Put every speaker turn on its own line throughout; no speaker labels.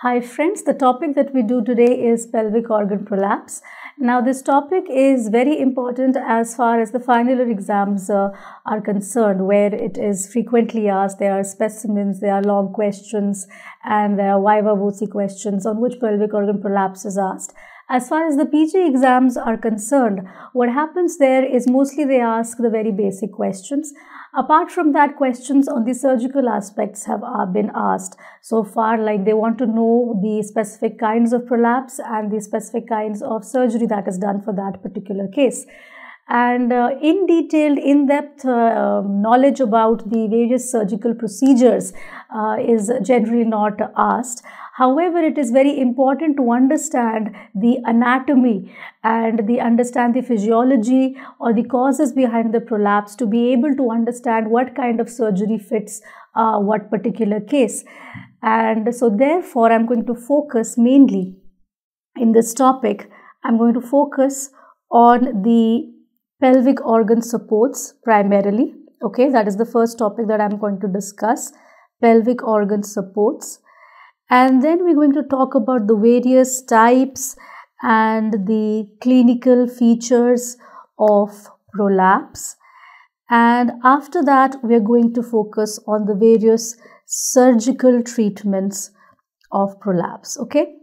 Hi friends, the topic that we do today is pelvic organ prolapse. Now this topic is very important as far as the final year exams uh, are concerned where it is frequently asked, there are specimens, there are long questions and there are viva voce questions on which pelvic organ prolapse is asked. As far as the PG exams are concerned, what happens there is mostly they ask the very basic questions. Apart from that, questions on the surgical aspects have been asked so far, like they want to know the specific kinds of prolapse and the specific kinds of surgery that is done for that particular case and uh, in detailed in-depth uh, um, knowledge about the various surgical procedures uh, is generally not asked However, it is very important to understand the anatomy and the understand the physiology or the causes behind the prolapse to be able to understand what kind of surgery fits uh, what particular case. And so therefore, I'm going to focus mainly in this topic, I'm going to focus on the pelvic organ supports primarily. Okay, that is the first topic that I'm going to discuss pelvic organ supports. And then we're going to talk about the various types and the clinical features of prolapse. And after that, we're going to focus on the various surgical treatments of prolapse. Okay.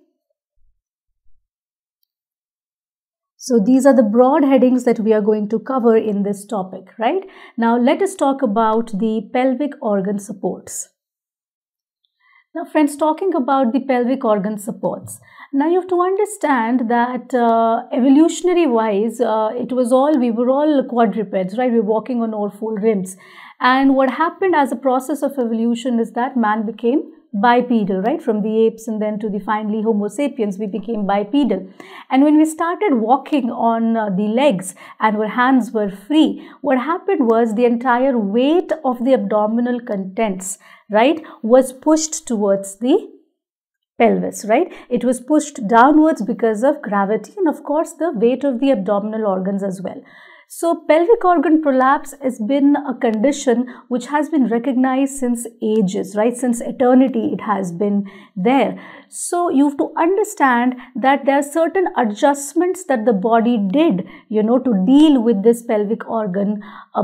So these are the broad headings that we are going to cover in this topic, right? Now let us talk about the pelvic organ supports. Now, friends, talking about the pelvic organ supports. Now, you have to understand that uh, evolutionary wise, uh, it was all, we were all quadrupeds, right? We were walking on all four limbs. And what happened as a process of evolution is that man became bipedal, right? From the apes and then to the finally Homo sapiens, we became bipedal. And when we started walking on uh, the legs and our hands were free, what happened was the entire weight of the abdominal contents, right, was pushed towards the pelvis, right? It was pushed downwards because of gravity and of course the weight of the abdominal organs as well. So, pelvic organ prolapse has been a condition which has been recognized since ages, right? Since eternity, it has been there. So, you have to understand that there are certain adjustments that the body did, you know, to deal with this pelvic organ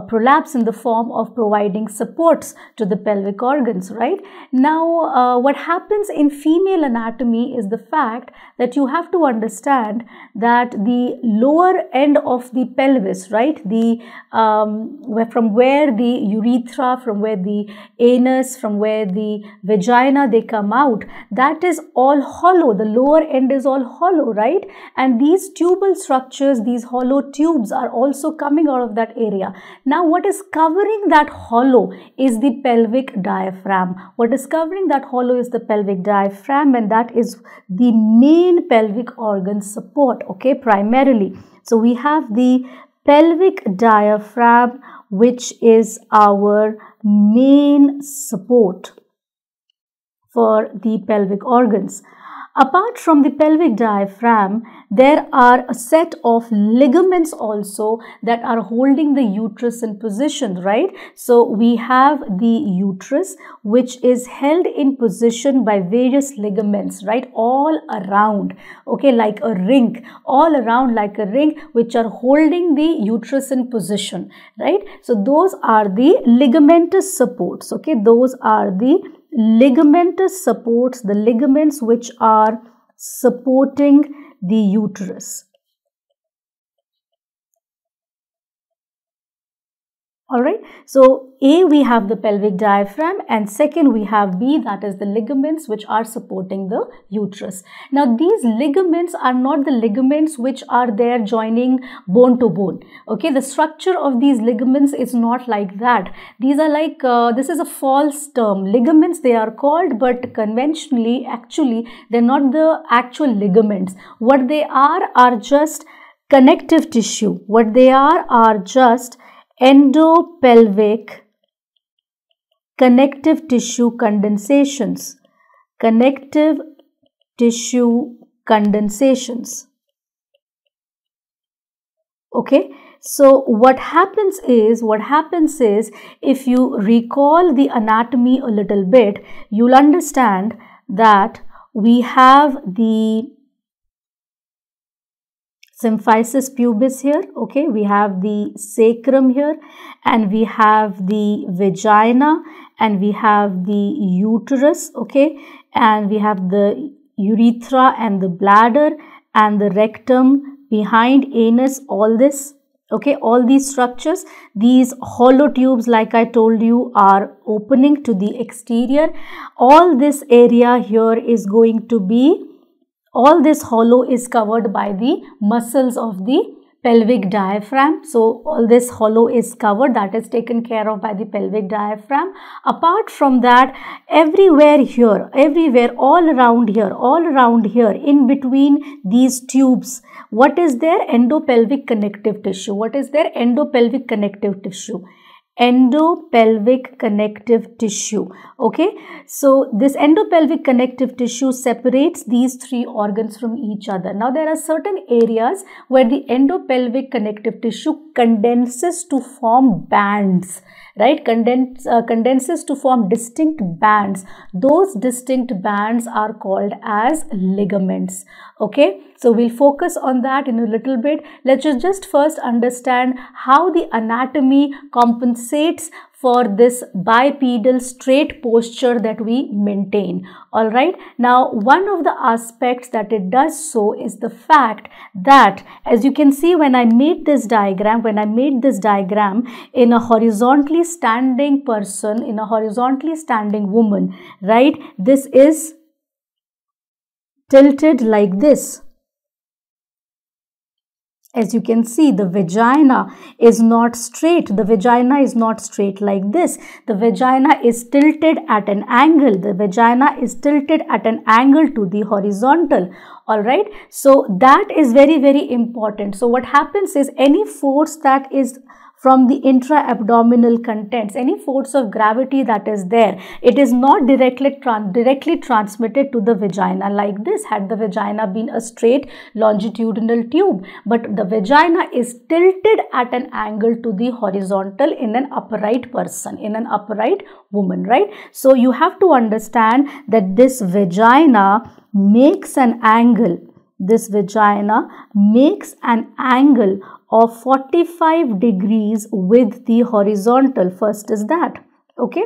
prolapse in the form of providing supports to the pelvic organs, right? Now, uh, what happens in female anatomy is the fact that you have to understand that the lower end of the pelvis, right? The um, where, from where the urethra, from where the anus, from where the vagina they come out. That is all hollow. The lower end is all hollow, right? And these tubal structures, these hollow tubes, are also coming out of that area. Now, what is covering that hollow is the pelvic diaphragm. What is covering that hollow is the pelvic diaphragm, and that is the main pelvic organ support. Okay, primarily. So we have the pelvic diaphragm which is our main support for the pelvic organs. Apart from the pelvic diaphragm, there are a set of ligaments also that are holding the uterus in position, right? So we have the uterus which is held in position by various ligaments, right? All around, okay, like a ring, all around like a ring which are holding the uterus in position, right? So those are the ligamentous supports, okay? Those are the ligamentous supports, the ligaments which are supporting the uterus. Alright, so A we have the pelvic diaphragm and second we have B that is the ligaments which are supporting the uterus. Now these ligaments are not the ligaments which are there joining bone to bone. Okay, the structure of these ligaments is not like that. These are like, uh, this is a false term. Ligaments they are called but conventionally actually they're not the actual ligaments. What they are are just connective tissue. What they are are just endopelvic connective tissue condensations. Connective tissue condensations. Okay, so what happens is, what happens is, if you recall the anatomy a little bit, you'll understand that we have the symphysis pubis here, okay, we have the sacrum here and we have the vagina and we have the uterus, okay, and we have the urethra and the bladder and the rectum behind anus, all this, okay, all these structures, these hollow tubes like I told you are opening to the exterior. All this area here is going to be all this hollow is covered by the muscles of the pelvic diaphragm. So all this hollow is covered that is taken care of by the pelvic diaphragm. Apart from that everywhere here, everywhere all around here, all around here in between these tubes what is their endopelvic connective tissue? What is their endopelvic connective tissue? endopelvic connective tissue okay so this endopelvic connective tissue separates these three organs from each other now there are certain areas where the endopelvic connective tissue condenses to form bands right Condense, uh, condenses to form distinct bands those distinct bands are called as ligaments okay so we'll focus on that in a little bit let's just first understand how the anatomy compensates for this bipedal straight posture that we maintain. Alright, now one of the aspects that it does so is the fact that as you can see when I made this diagram, when I made this diagram in a horizontally standing person, in a horizontally standing woman, right, this is tilted like this as you can see the vagina is not straight the vagina is not straight like this the vagina is tilted at an angle the vagina is tilted at an angle to the horizontal all right so that is very very important so what happens is any force that is from the intra-abdominal contents, any force of gravity that is there. It is not directly, tran directly transmitted to the vagina like this had the vagina been a straight longitudinal tube. But the vagina is tilted at an angle to the horizontal in an upright person, in an upright woman, right? So you have to understand that this vagina makes an angle this vagina makes an angle of 45 degrees with the horizontal. First is that. Okay.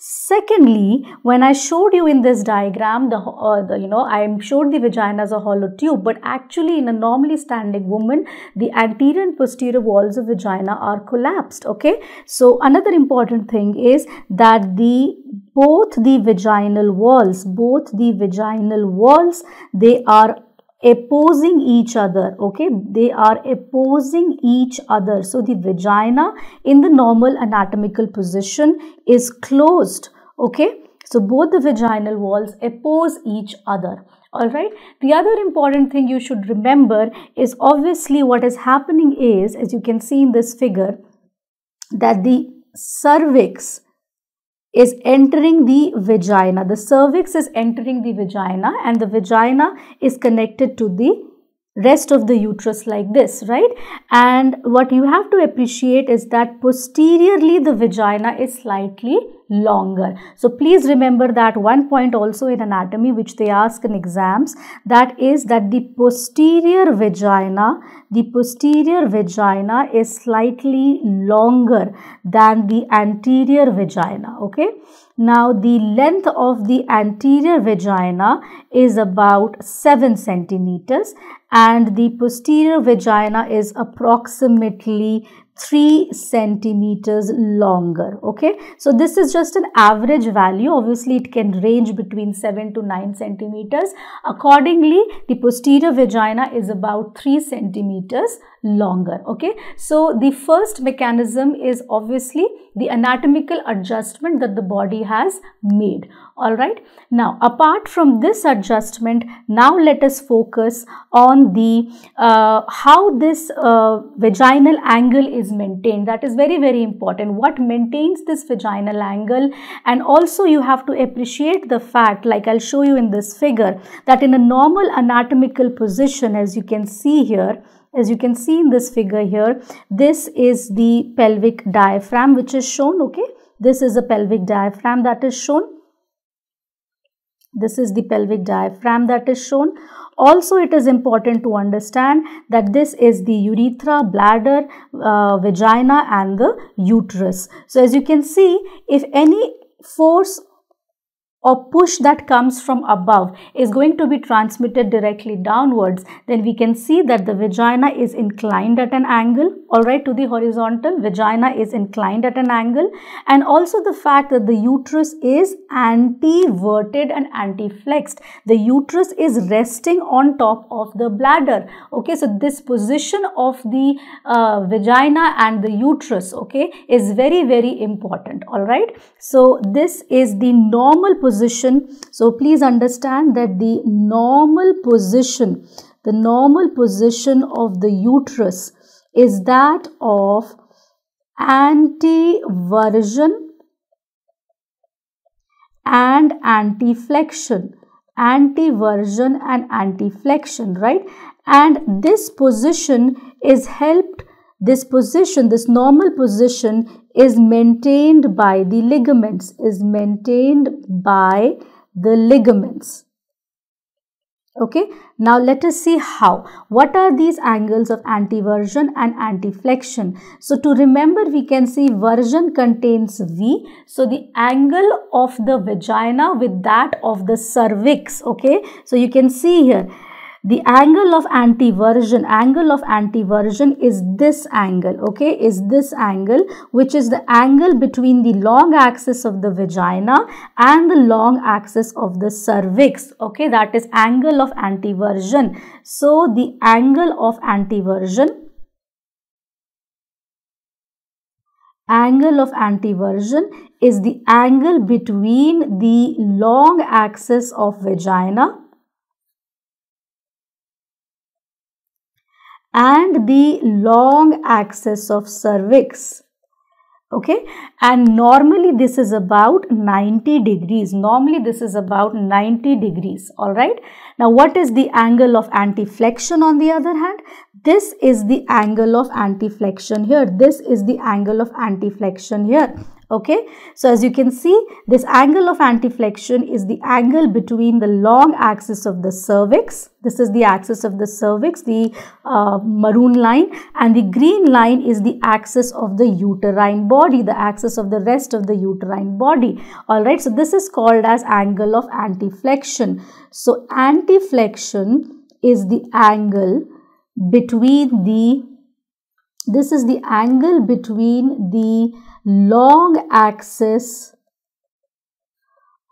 Secondly, when I showed you in this diagram, the, uh, the, you know I showed the vagina as a hollow tube, but actually in a normally standing woman, the anterior and posterior walls of vagina are collapsed. Okay, so another important thing is that the both the vaginal walls, both the vaginal walls, they are opposing each other okay they are opposing each other so the vagina in the normal anatomical position is closed okay so both the vaginal walls oppose each other all right the other important thing you should remember is obviously what is happening is as you can see in this figure that the cervix is entering the vagina. The cervix is entering the vagina and the vagina is connected to the rest of the uterus like this, right? And what you have to appreciate is that posteriorly the vagina is slightly longer. So please remember that one point also in anatomy which they ask in exams that is that the posterior vagina, the posterior vagina is slightly longer than the anterior vagina, okay? Now the length of the anterior vagina is about 7 centimeters and the posterior vagina is approximately 3 centimeters longer okay so this is just an average value obviously it can range between 7 to 9 centimeters accordingly the posterior vagina is about 3 centimeters longer okay so the first mechanism is obviously the anatomical adjustment that the body has made all right now apart from this adjustment now let us focus on the uh, how this uh, vaginal angle is is maintained. That is very, very important. What maintains this vaginal angle and also you have to appreciate the fact like I'll show you in this figure that in a normal anatomical position as you can see here as you can see in this figure here this is the pelvic diaphragm which is shown okay this is the pelvic diaphragm that is shown this is the pelvic diaphragm that is shown also, it is important to understand that this is the urethra, bladder, uh, vagina and the uterus. So, as you can see, if any force or push that comes from above is going to be transmitted directly downwards, then we can see that the vagina is inclined at an angle, alright, to the horizontal. Vagina is inclined at an angle. And also the fact that the uterus is anti-verted and anti-flexed. The uterus is resting on top of the bladder, okay. So, this position of the uh, vagina and the uterus, okay, is very, very important, alright. So, this is the normal position position. So please understand that the normal position, the normal position of the uterus is that of antiversion and antiflexion. Antiversion and antiflexion, right? And this position is help this position, this normal position is maintained by the ligaments, is maintained by the ligaments. Okay, now let us see how. What are these angles of antiversion and antiflexion? So to remember, we can see version contains V. So the angle of the vagina with that of the cervix. Okay, so you can see here the angle of antiversion angle of antiversion is this angle okay is this angle which is the angle between the long axis of the vagina and the long axis of the cervix okay that is angle of antiversion so the angle of antiversion angle of antiversion is the angle between the long axis of vagina and the long axis of cervix okay and normally this is about 90 degrees normally this is about 90 degrees all right now what is the angle of antiflexion on the other hand this is the angle of antiflexion here this is the angle of antiflexion here okay so as you can see this angle of antiflexion is the angle between the long axis of the cervix this is the axis of the cervix the uh, maroon line and the green line is the axis of the uterine body the axis of the rest of the uterine body all right so this is called as angle of antiflexion so antiflexion is the angle between the this is the angle between the long axis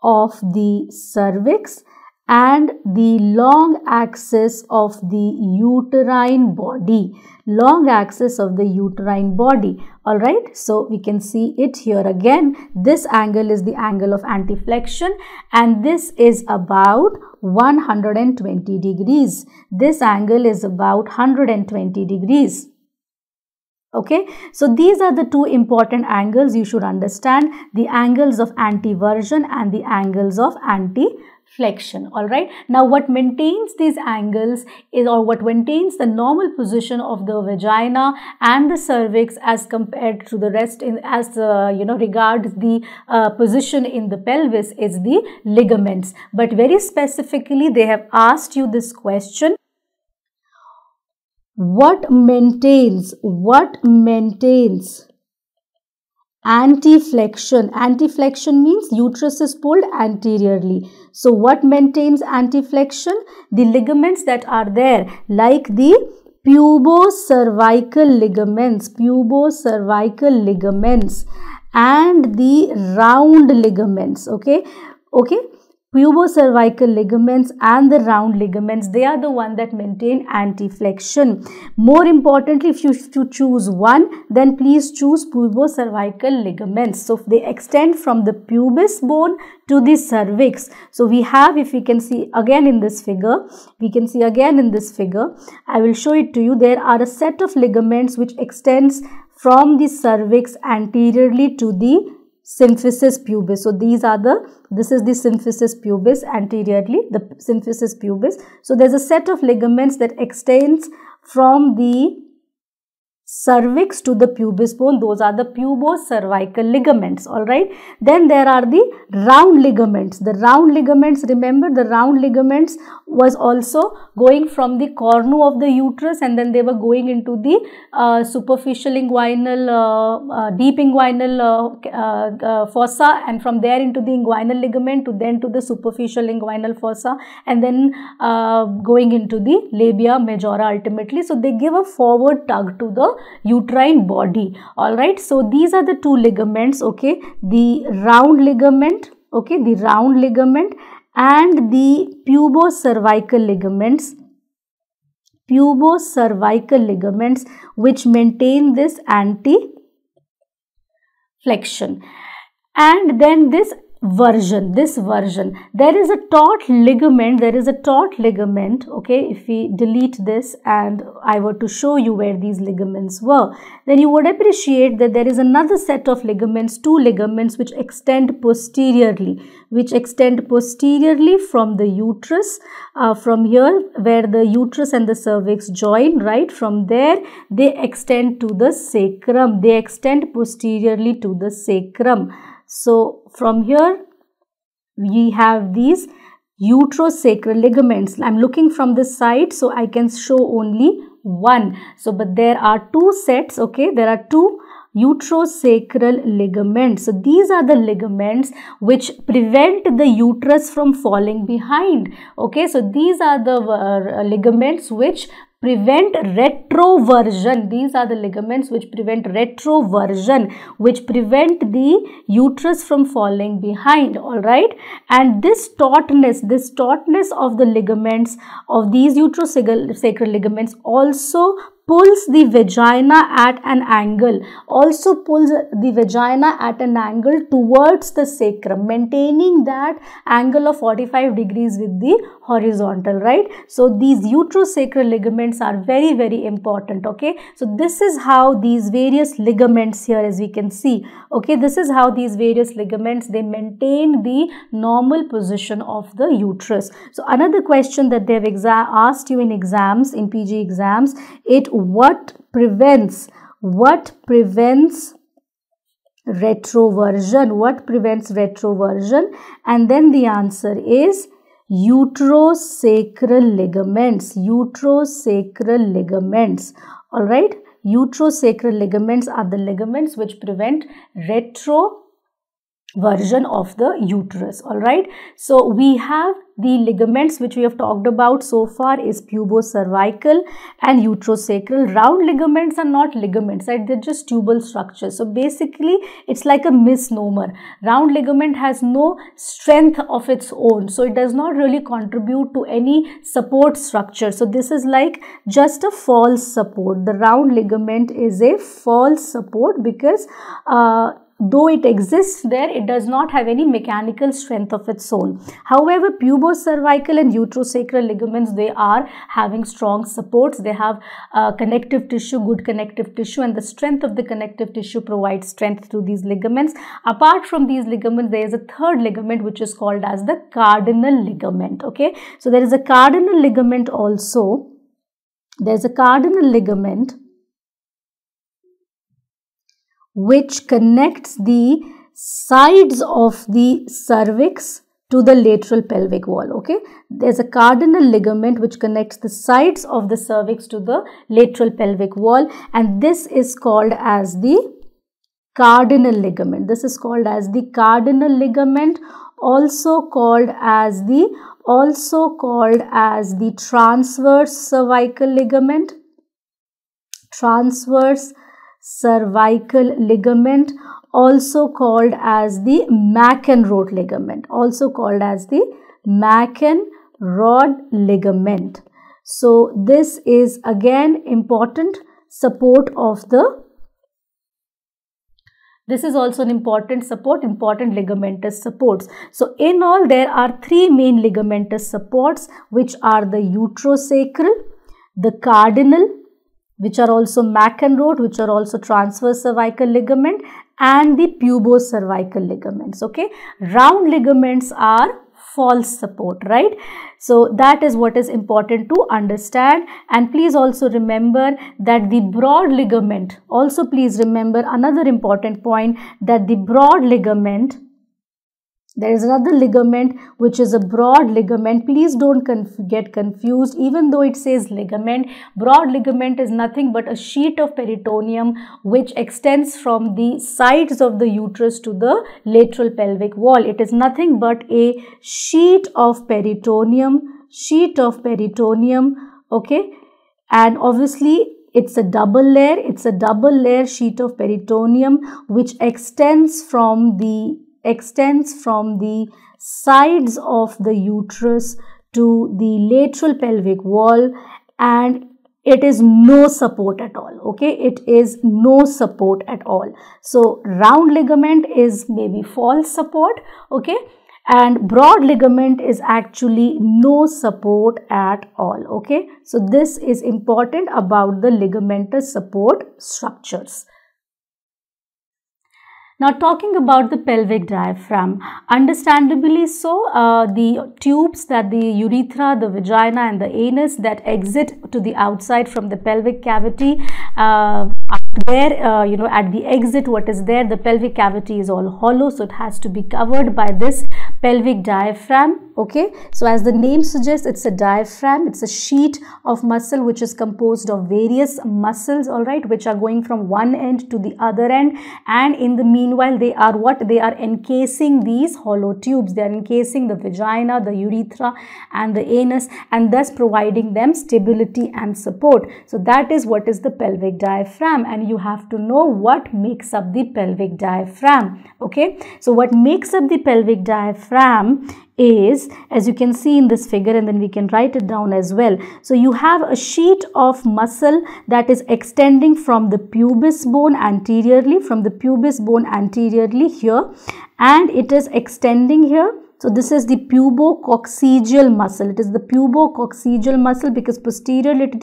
of the cervix and the long axis of the uterine body long axis of the uterine body all right so we can see it here again this angle is the angle of antiflexion and this is about 120 degrees this angle is about 120 degrees Okay, so these are the two important angles you should understand the angles of antiversion and the angles of anti flexion all right now what maintains these angles is or what maintains the normal position of the vagina and the cervix as compared to the rest in as uh, you know regards the uh, position in the pelvis is the ligaments but very specifically they have asked you this question what maintains? What maintains? Antiflexion. Antiflexion means uterus is pulled anteriorly. So what maintains antiflexion? The ligaments that are there like the pubocervical ligaments, pubocervical ligaments and the round ligaments. Okay. Okay pubocervical ligaments and the round ligaments they are the one that maintain antiflexion more importantly if you to choose one then please choose pubocervical ligaments so they extend from the pubis bone to the cervix so we have if we can see again in this figure we can see again in this figure i will show it to you there are a set of ligaments which extends from the cervix anteriorly to the symphysis pubis. So these are the, this is the symphysis pubis anteriorly, the symphysis pubis. So there's a set of ligaments that extends from the cervix to the pubis bone those are the pubocervical ligaments all right then there are the round ligaments the round ligaments remember the round ligaments was also going from the cornu of the uterus and then they were going into the uh, superficial inguinal uh, uh, deep inguinal uh, uh, fossa and from there into the inguinal ligament to then to the superficial inguinal fossa and then uh, going into the labia majora ultimately so they give a forward tug to the uterine body all right so these are the two ligaments okay the round ligament okay the round ligament and the pubocervical ligaments pubocervical ligaments which maintain this anti flexion and then this version this version there is a taut ligament there is a taut ligament okay if we delete this and i were to show you where these ligaments were then you would appreciate that there is another set of ligaments two ligaments which extend posteriorly which extend posteriorly from the uterus uh, from here where the uterus and the cervix join right from there they extend to the sacrum they extend posteriorly to the sacrum so from here we have these uterosacral ligaments. I'm looking from this side so I can show only one. So but there are two sets okay there are two uterosacral ligaments. So these are the ligaments which prevent the uterus from falling behind. Okay, so these are the uh, ligaments which prevent retroversion these are the ligaments which prevent retroversion which prevent the uterus from falling behind all right and this tautness this tautness of the ligaments of these uterosacral ligaments also pulls the vagina at an angle also pulls the vagina at an angle towards the sacrum maintaining that angle of 45 degrees with the horizontal right so these uterosacral ligaments are very very important okay so this is how these various ligaments here as we can see okay this is how these various ligaments they maintain the normal position of the uterus so another question that they've asked you in exams in PG exams it what prevents what prevents retroversion what prevents retroversion and then the answer is uterosacral ligaments uterosacral ligaments all right uterosacral ligaments are the ligaments which prevent retro version of the uterus all right so we have the ligaments which we have talked about so far is pubocervical and uterosacral round ligaments are not ligaments right they're just tubal structures so basically it's like a misnomer round ligament has no strength of its own so it does not really contribute to any support structure so this is like just a false support the round ligament is a false support because uh, though it exists there, it does not have any mechanical strength of its own. However, pubocervical and uterosacral ligaments, they are having strong supports. They have uh, connective tissue, good connective tissue and the strength of the connective tissue provides strength to these ligaments. Apart from these ligaments, there is a third ligament which is called as the cardinal ligament. Okay, so there is a cardinal ligament also. There is a cardinal ligament which connects the sides of the cervix to the lateral pelvic wall okay there's a cardinal ligament which connects the sides of the cervix to the lateral pelvic wall and this is called as the cardinal ligament this is called as the cardinal ligament also called as the also called as the transverse cervical ligament transverse cervical ligament also called as the rod ligament also called as the rod ligament so this is again important support of the this is also an important support, important ligamentous supports. So in all there are three main ligamentous supports which are the uterosacral, the cardinal which are also mac and which are also transverse cervical ligament and the pubocervical ligaments, okay. Round ligaments are false support, right? So that is what is important to understand and please also remember that the broad ligament, also please remember another important point that the broad ligament there is another ligament which is a broad ligament. Please don't conf get confused even though it says ligament. Broad ligament is nothing but a sheet of peritoneum which extends from the sides of the uterus to the lateral pelvic wall. It is nothing but a sheet of peritoneum, sheet of peritoneum, okay. And obviously it's a double layer, it's a double layer sheet of peritoneum which extends from the extends from the sides of the uterus to the lateral pelvic wall and it is no support at all okay it is no support at all so round ligament is maybe false support okay and broad ligament is actually no support at all okay so this is important about the ligamentous support structures now talking about the pelvic diaphragm, understandably so, uh, the tubes that the urethra, the vagina and the anus that exit to the outside from the pelvic cavity uh, there uh, you know at the exit what is there the pelvic cavity is all hollow so it has to be covered by this pelvic diaphragm okay so as the name suggests it's a diaphragm it's a sheet of muscle which is composed of various muscles all right which are going from one end to the other end and in the meanwhile they are what they are encasing these hollow tubes they are encasing the vagina the urethra and the anus and thus providing them stability and support so that is what is the pelvic diaphragm and you have to know what makes up the pelvic diaphragm okay so what makes up the pelvic diaphragm RAM is as you can see in this figure and then we can write it down as well. So you have a sheet of muscle that is extending from the pubis bone anteriorly from the pubis bone anteriorly here and it is extending here so this is the pubococcygeal muscle. It is the pubococcygeal muscle because posteriorly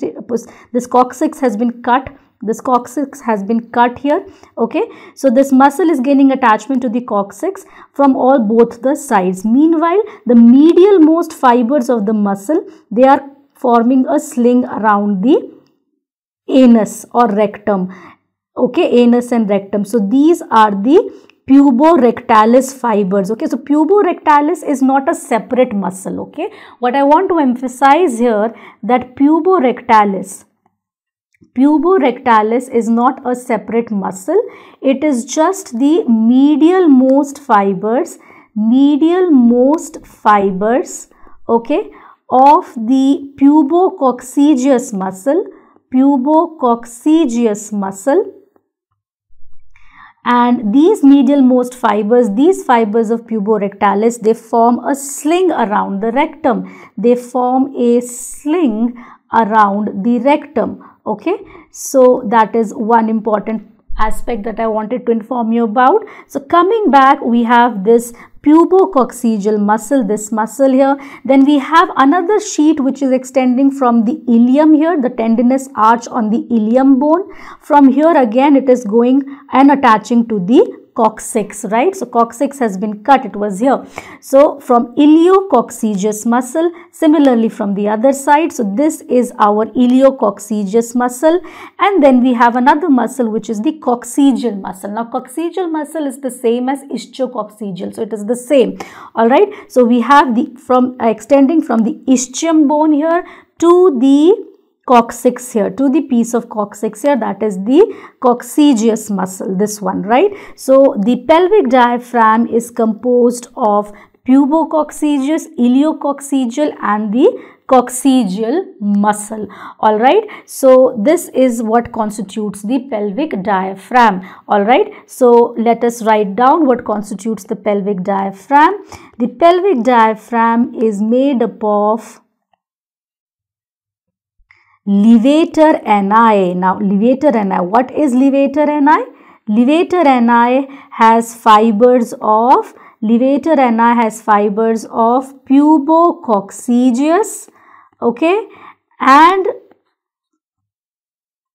this coccyx has been cut this coccyx has been cut here. Okay. So this muscle is gaining attachment to the coccyx from all both the sides. Meanwhile, the medial most fibers of the muscle, they are forming a sling around the anus or rectum. Okay. Anus and rectum. So these are the puborectalis fibers okay so puborectalis is not a separate muscle okay what i want to emphasize here that puborectalis puborectalis is not a separate muscle. It is just the medial most fibers, medial most fibers, okay, of the pubococcygeus muscle, pubococcygeus muscle. And these medial most fibers, these fibers of puborectalis, they form a sling around the rectum. They form a sling around the rectum okay so that is one important aspect that I wanted to inform you about. So coming back, we have this pubococcygeal muscle, this muscle here. Then we have another sheet which is extending from the ilium here, the tendinous arch on the ilium bone. From here again, it is going and attaching to the coccyx, right? So coccyx has been cut, it was here. So from iliococcygeus muscle, similarly from the other side. So this is our iliococcygeus muscle and then we have another muscle which is the coccygeal muscle. Now coccygeal muscle is the same as ischio so it is the same, alright? So we have the from uh, extending from the ischium bone here to the coccyx here to the piece of coccyx here that is the coccygeus muscle this one right so the pelvic diaphragm is composed of pubococcygeus iliococcygeal and the coccygeal muscle all right so this is what constitutes the pelvic diaphragm all right so let us write down what constitutes the pelvic diaphragm the pelvic diaphragm is made up of levator ani. Now, levator ani. What is levator ani? Levator ani has fibers of levator ani has fibers of pubococcygeus. Okay, and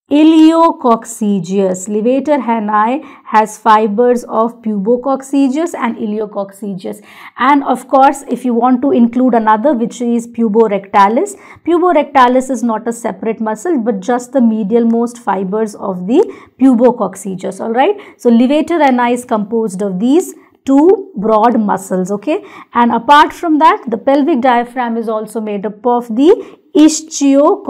Iliococcygeus Levator ani has fibers of pubococcygeus and iliococcygeus, And of course, if you want to include another, which is puborectalis, puborectalis is not a separate muscle, but just the medialmost fibers of the pubococcygeus. All right. So, levator ani is composed of these two broad muscles okay and apart from that the pelvic diaphragm is also made up of the ischio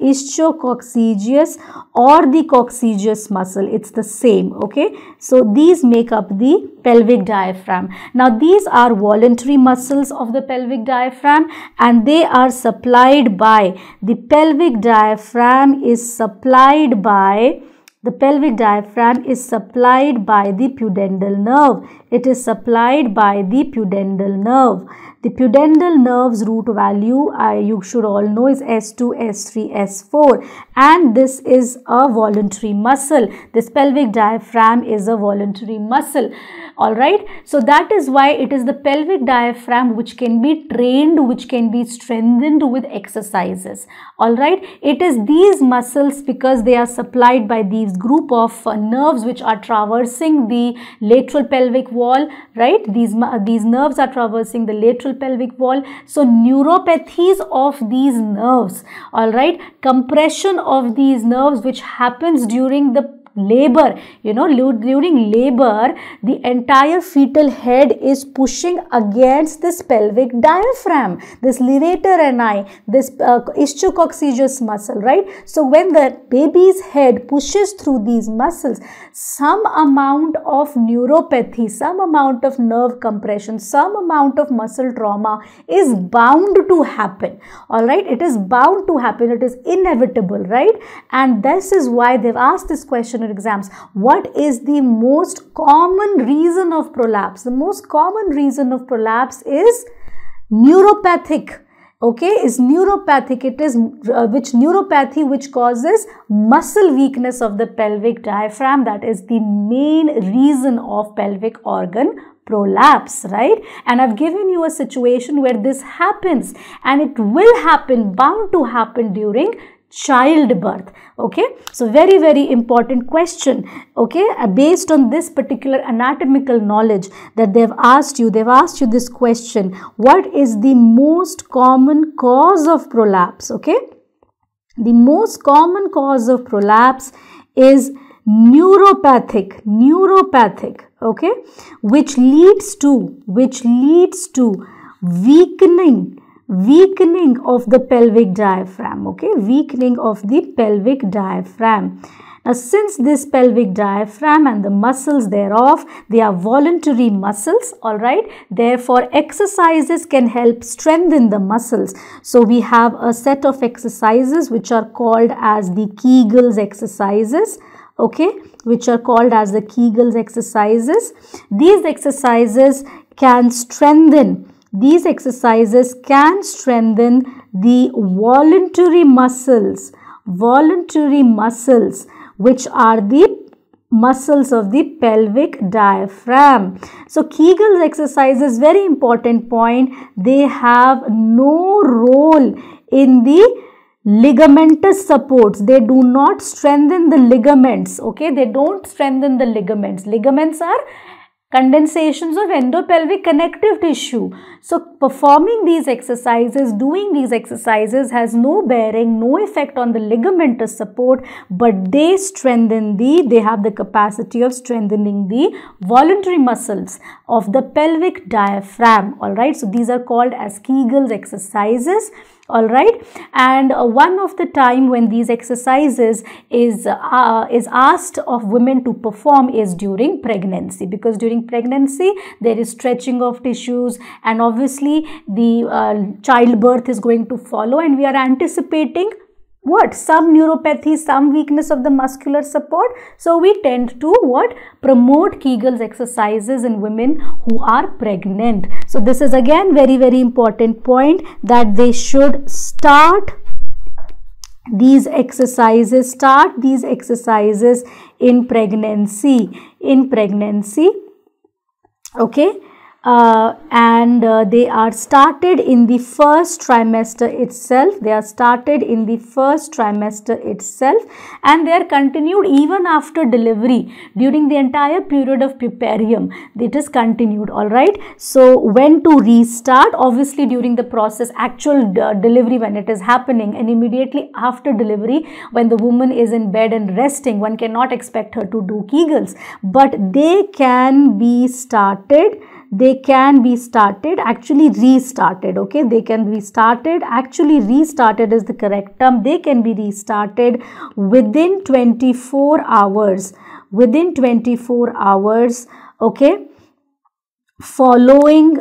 ischiococcygous or the coccygeus muscle. It's the same, okay. So, these make up the pelvic diaphragm. Now, these are voluntary muscles of the pelvic diaphragm and they are supplied by, the pelvic diaphragm is supplied by, the pelvic diaphragm is supplied by the pudendal nerve. It is supplied by the pudendal nerve. The pudendal nerve's root value, uh, you should all know, is S2, S3, S4. And this is a voluntary muscle. This pelvic diaphragm is a voluntary muscle. Alright, so that is why it is the pelvic diaphragm which can be trained, which can be strengthened with exercises. Alright, it is these muscles because they are supplied by these group of uh, nerves which are traversing the lateral pelvic wall, right? These, uh, these nerves are traversing the lateral pelvic wall. So neuropathies of these nerves, alright, compression of these nerves which happens during the labor you know during labor the entire fetal head is pushing against this pelvic diaphragm this levator ani this uh, ischiococcygous muscle right so when the baby's head pushes through these muscles some amount of neuropathy some amount of nerve compression some amount of muscle trauma is bound to happen all right it is bound to happen it is inevitable right and this is why they've asked this question exams. What is the most common reason of prolapse? The most common reason of prolapse is neuropathic okay is neuropathic it is uh, which neuropathy which causes muscle weakness of the pelvic diaphragm that is the main reason of pelvic organ prolapse right and i've given you a situation where this happens and it will happen bound to happen during childbirth okay so very very important question okay uh, based on this particular anatomical knowledge that they've asked you they've asked you this question what is the most common cause of prolapse okay the most common cause of prolapse is neuropathic neuropathic okay which leads to which leads to weakening weakening of the pelvic diaphragm okay weakening of the pelvic diaphragm now since this pelvic diaphragm and the muscles thereof they are voluntary muscles all right therefore exercises can help strengthen the muscles so we have a set of exercises which are called as the kegel's exercises okay which are called as the kegel's exercises these exercises can strengthen these exercises can strengthen the voluntary muscles, voluntary muscles, which are the muscles of the pelvic diaphragm. So Kegel's exercises, very important point. They have no role in the ligamentous supports. They do not strengthen the ligaments. Okay, they don't strengthen the ligaments. Ligaments are condensations of endopelvic connective tissue. So performing these exercises, doing these exercises has no bearing, no effect on the ligamentous support, but they strengthen the, they have the capacity of strengthening the voluntary muscles of the pelvic diaphragm. Alright, so these are called as Kegel's exercises all right and uh, one of the time when these exercises is uh, is asked of women to perform is during pregnancy because during pregnancy there is stretching of tissues and obviously the uh, childbirth is going to follow and we are anticipating what some neuropathy some weakness of the muscular support so we tend to what promote kegel's exercises in women who are pregnant so this is again very very important point that they should start these exercises start these exercises in pregnancy in pregnancy okay uh, and uh, they are started in the first trimester itself they are started in the first trimester itself and they are continued even after delivery during the entire period of puparium it is continued all right so when to restart obviously during the process actual uh, delivery when it is happening and immediately after delivery when the woman is in bed and resting one cannot expect her to do kegels but they can be started they can be started actually restarted okay they can be started actually restarted is the correct term they can be restarted within 24 hours within 24 hours okay following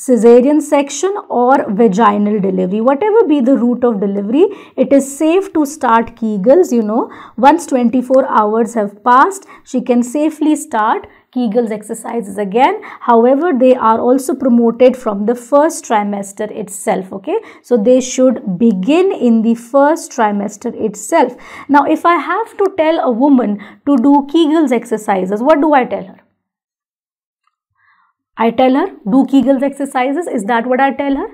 cesarean section or vaginal delivery whatever be the route of delivery it is safe to start kegels you know once 24 hours have passed she can safely start Kegel's exercises again. However, they are also promoted from the first trimester itself. Okay, so they should begin in the first trimester itself. Now, if I have to tell a woman to do Kegel's exercises, what do I tell her? I tell her, do Kegel's exercises. Is that what I tell her?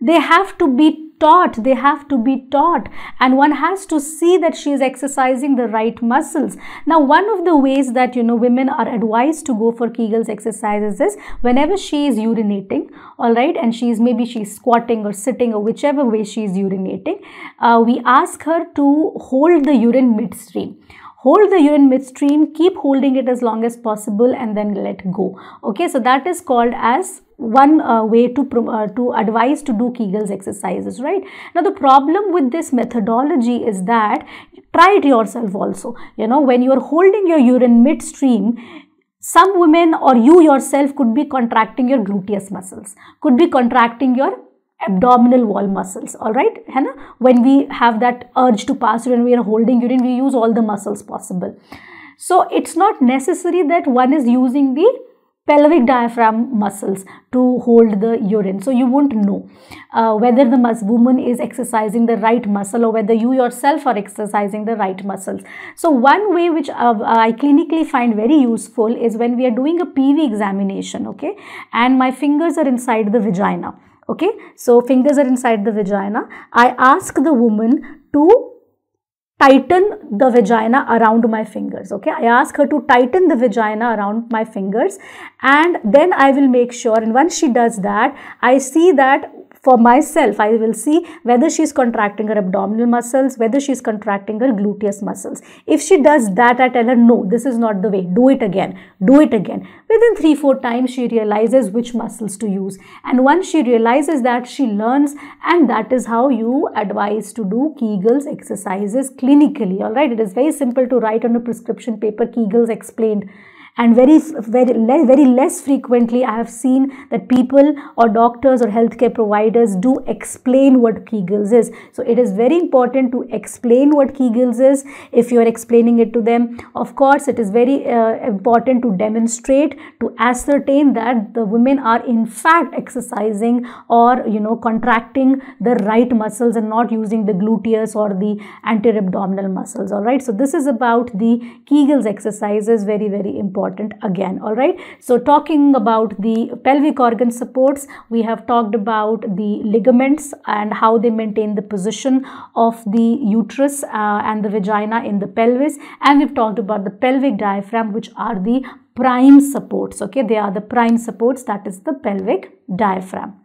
They have to be taught, they have to be taught, and one has to see that she is exercising the right muscles. Now, one of the ways that you know women are advised to go for Kegel's exercises is whenever she is urinating, all right, and she is maybe she's squatting or sitting or whichever way she is urinating, uh, we ask her to hold the urine midstream hold the urine midstream keep holding it as long as possible and then let go okay so that is called as one uh, way to uh, to advise to do Kegel's exercises, right? Now, the problem with this methodology is that try it yourself also. You know, when you are holding your urine midstream, some women or you yourself could be contracting your gluteus muscles, could be contracting your abdominal wall muscles all right Hena, when we have that urge to pass when we are holding urine we use all the muscles possible so it's not necessary that one is using the pelvic diaphragm muscles to hold the urine. So you won't know uh, whether the woman is exercising the right muscle or whether you yourself are exercising the right muscles. So one way which uh, I clinically find very useful is when we are doing a PV examination, okay, and my fingers are inside the vagina. Okay, so fingers are inside the vagina. I ask the woman to tighten the vagina around my fingers okay i ask her to tighten the vagina around my fingers and then i will make sure and once she does that i see that for myself, I will see whether she is contracting her abdominal muscles, whether she is contracting her gluteus muscles. If she does that, I tell her, no, this is not the way. Do it again. Do it again. Within three, four times, she realizes which muscles to use. And once she realizes that, she learns and that is how you advise to do Kegel's exercises clinically. All right. It is very simple to write on a prescription paper, Kegel's explained and very very less very less frequently i have seen that people or doctors or healthcare providers do explain what kegels is so it is very important to explain what kegels is if you are explaining it to them of course it is very uh, important to demonstrate to ascertain that the women are in fact exercising or you know contracting the right muscles and not using the gluteus or the anterior abdominal muscles all right so this is about the kegels exercises very very important important again all right so talking about the pelvic organ supports we have talked about the ligaments and how they maintain the position of the uterus uh, and the vagina in the pelvis and we've talked about the pelvic diaphragm which are the prime supports okay they are the prime supports that is the pelvic diaphragm